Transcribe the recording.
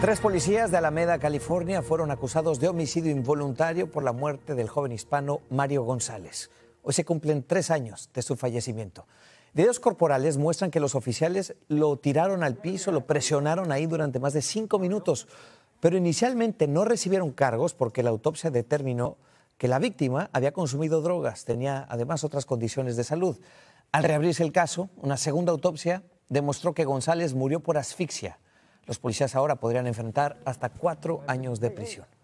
Tres policías de Alameda, California, fueron acusados de homicidio involuntario por la muerte del joven hispano Mario González. Hoy se cumplen tres años de su fallecimiento. Videos corporales muestran que los oficiales lo tiraron al piso, lo presionaron ahí durante más de cinco minutos, pero inicialmente no recibieron cargos porque la autopsia determinó que la víctima había consumido drogas, tenía además otras condiciones de salud. Al reabrirse el caso, una segunda autopsia demostró que González murió por asfixia los policías ahora podrían enfrentar hasta cuatro años de prisión.